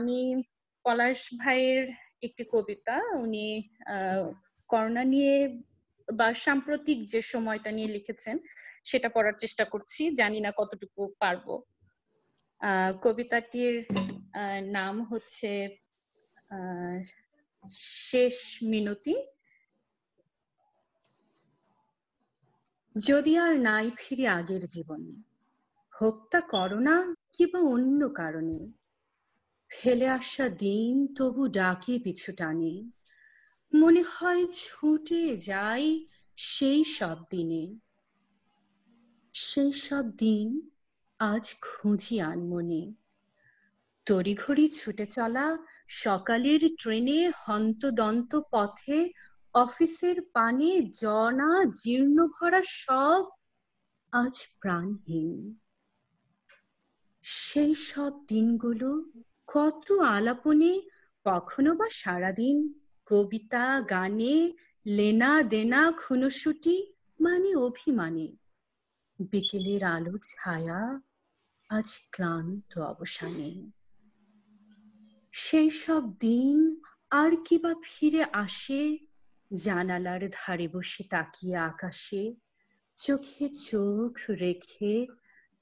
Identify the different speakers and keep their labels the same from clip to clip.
Speaker 1: আমি পলাশ ভাইয়ের একটি কবিতা উনি করোনা নিয়ে বা সাম্প্রতিক যে সময়টা নিয়ে লিখেছেন সেটা পড়ার চেষ্টা করছি জানি না কতটুকু পারবো কবিতাটির নাম হচ্ছে শেষ মিনতি যদি আর নাই ফিরে আগের জীবনে হোক তা করোনা কিবা অন্য কারণে ফেলে আসা দিন তবু ডাকে পিছু টানে মনে হয় ছুটে যাই সেই সব দিনে সেই সব দিন আজ খুঁজি আন আনমনে তড়িঘড়ি ছুটে চলা সকালের ট্রেনে হন্তদন্ত পথে অফিসের পানে জনা জীর্ণ ভরা সব আজ প্রাণহীন সেই সব দিনগুলো কত আলাপনে কখনো বা সারাদিন কবিতা গানে লেনা দেনা খুনসুটি মানে অভিমানে বিকেলের আলো ছায়া আজ ক্লান্ত অবসানে সেই সব দিন আর কি বা ফিরে আসে জানালার ধারে বসে তাকিয়ে আকাশে চোখে চোখ রেখে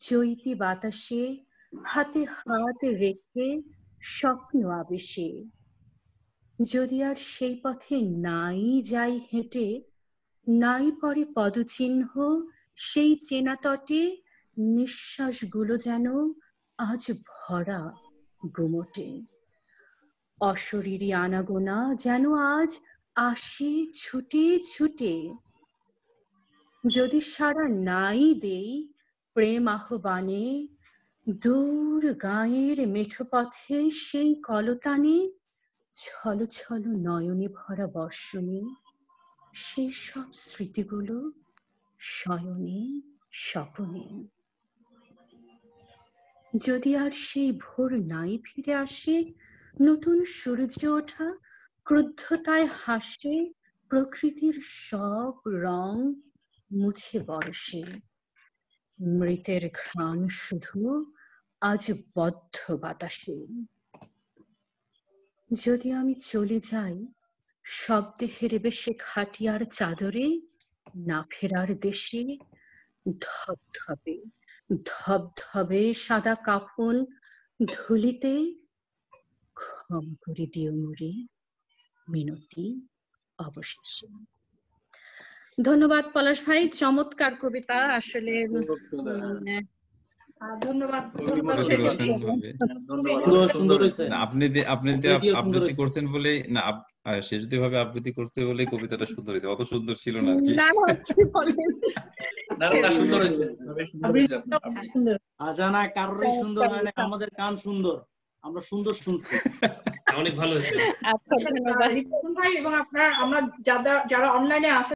Speaker 1: চৈতি বাতাসে হাতে হাত রেখে স্বপ্ন আবেশে যদি আর সেই পথে নাই যাই হেঁটে নাই পরে পদচিহ্ন সেই চেনা তটে নিঃশ্বাস গুলো যেন আজ ভরা গুমটে অশরীরী আনাগোনা যেন আজ আসে ছুটে ছুটে যদি সারা নাই দেই প্রেম আহ্বানে দূর গায়ের মেঠো পথে সেই কলতানে ছল ছল নয়নে ভরা বর্ষণে সেই সব স্মৃতিগুলো শয়নে স্বপনে যদি আর সেই ভোর নাই ফিরে আসে নতুন সূর্য ওঠা ক্রুদ্ধতায় হাসে প্রকৃতির সব রং মুছে বর্ষে মৃতের ঘ্রাণ শুধু আজ বদ্ধ বাতাসে যদি আমি চলে যাই সব দেহের বেশি খাটিয়ার চাদরে না ফেরার দেশে ধবধবে ধবধবে সাদা কাফন ধুলিতে ক্ষম করে দিও মরে মিনতি অবশেষে ধন্যবাদ পলাশ ভাই চমৎকার কবিতা আসলে কারোরই সুন্দর আমাদের কান সুন্দর আমরা সুন্দর শুনছি অনেক ভালো হয়েছে আচ্ছা, ভাই এবং আপনার আমরা যারা অনলাইনে আছে